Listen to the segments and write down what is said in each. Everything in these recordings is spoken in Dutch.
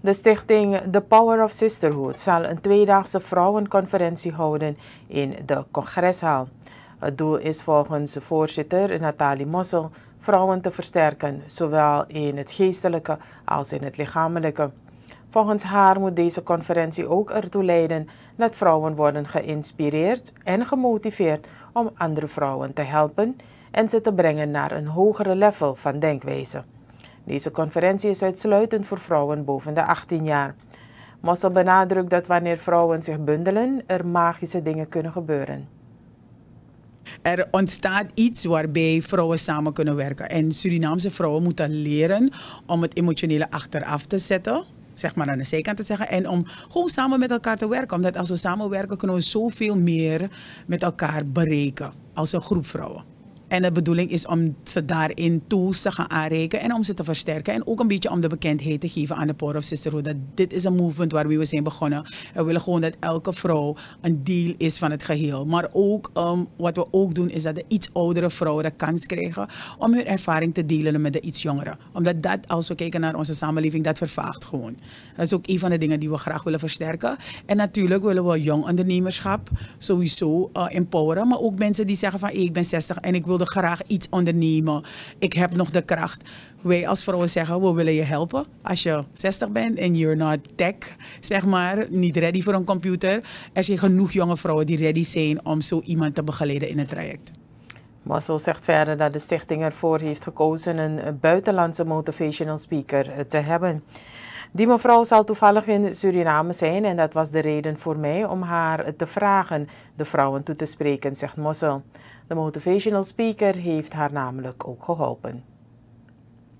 De stichting The Power of Sisterhood zal een tweedaagse vrouwenconferentie houden in de congreshal. Het doel is volgens voorzitter Nathalie Mossel vrouwen te versterken, zowel in het geestelijke als in het lichamelijke. Volgens haar moet deze conferentie ook ertoe leiden dat vrouwen worden geïnspireerd en gemotiveerd om andere vrouwen te helpen en ze te brengen naar een hogere level van denkwijze. Deze conferentie is uitsluitend voor vrouwen boven de 18 jaar. Mossel benadrukt dat wanneer vrouwen zich bundelen, er magische dingen kunnen gebeuren. Er ontstaat iets waarbij vrouwen samen kunnen werken. En Surinaamse vrouwen moeten leren om het emotionele achteraf te zetten. Zeg maar aan de zijkant te zeggen. En om gewoon samen met elkaar te werken. Omdat als we samenwerken kunnen we zoveel meer met elkaar bereiken. Als een groep vrouwen. En de bedoeling is om ze daarin tools te gaan aanreiken en om ze te versterken. En ook een beetje om de bekendheid te geven aan de Power of Sisterhood. Dat dit is een movement waar we zijn begonnen. We willen gewoon dat elke vrouw een deel is van het geheel. Maar ook um, wat we ook doen is dat de iets oudere vrouwen de kans krijgen om hun ervaring te delen met de iets jongere. Omdat dat, als we kijken naar onze samenleving, dat vervaagt gewoon. Dat is ook een van de dingen die we graag willen versterken. En natuurlijk willen we jong ondernemerschap sowieso uh, empoweren. Maar ook mensen die zeggen van ik ben 60 en ik wil wilde graag iets ondernemen. Ik heb nog de kracht. Wij als vrouwen zeggen, we willen je helpen. Als je 60 bent en you're not tech, zeg maar, niet ready voor een computer. Er zijn genoeg jonge vrouwen die ready zijn om zo iemand te begeleiden in het traject. Marcel zegt verder dat de stichting ervoor heeft gekozen een buitenlandse motivational speaker eh, te hebben. Die mevrouw zal toevallig in Suriname zijn en dat was de reden voor mij om haar te vragen de vrouwen toe te spreken, zegt Mossel. De motivational speaker heeft haar namelijk ook geholpen.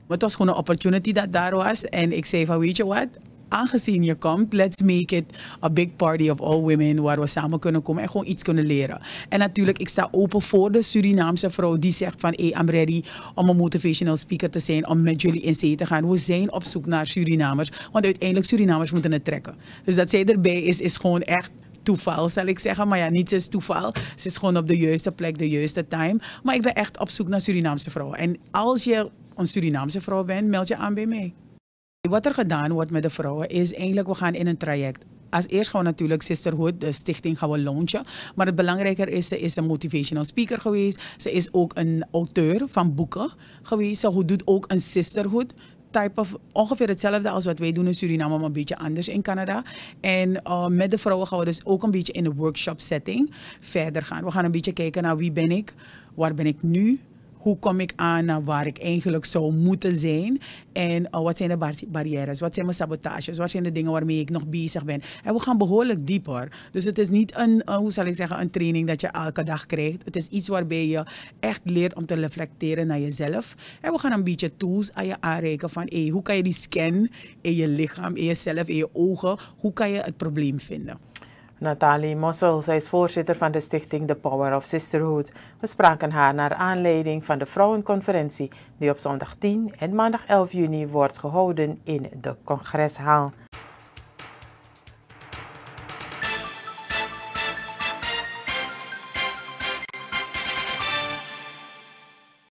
Het was gewoon een opportunity dat daar was. En ik zei van weet je wat, aangezien je komt, let's make it a big party of all women waar we samen kunnen komen en gewoon iets kunnen leren. En natuurlijk, ik sta open voor de Surinaamse vrouw die zegt van, hey, I'm ready om een motivational speaker te zijn, om met jullie in zee te gaan. We zijn op zoek naar Surinamers, want uiteindelijk Surinamers moeten het trekken. Dus dat zij erbij is, is gewoon echt toeval, zal ik zeggen. Maar ja, niets is toeval. Ze is gewoon op de juiste plek, de juiste time. Maar ik ben echt op zoek naar Surinaamse vrouwen. En als je een Surinaamse vrouw bent, meld je aan bij mij. Wat er gedaan wordt met de vrouwen is eigenlijk, we gaan in een traject als eerst gewoon natuurlijk Sisterhood, de stichting, gaan we launchen. Maar het belangrijker is, ze is een motivational speaker geweest. Ze is ook een auteur van boeken geweest. Ze doet ook een Sisterhood. Type of, ongeveer hetzelfde als wat wij doen in Suriname, maar een beetje anders in Canada. En eh, met de vrouwen gaan we dus ook een beetje in een workshop setting verder gaan. We gaan een beetje kijken naar wie ben ik, waar ben ik nu, hoe kom ik aan naar waar ik eigenlijk zou moeten zijn? En eh, wat zijn de barrières? Wat zijn mijn sabotages? Wat zijn de dingen waarmee ik nog bezig ben? En we gaan behoorlijk dieper. Dus het is niet een, eh, hoe zal ik zeggen, een training dat je elke dag krijgt. Het is iets waarbij je echt leert om te reflecteren naar jezelf. En we gaan een beetje tools aan je aanreiken van hey, hoe kan je die scan in je lichaam, in jezelf, in je ogen, hoe kan je het probleem vinden? Natalie Mossel, zij is voorzitter van de stichting The Power of Sisterhood. We spraken haar naar aanleiding van de vrouwenconferentie die op zondag 10 en maandag 11 juni wordt gehouden in de Congreshaal.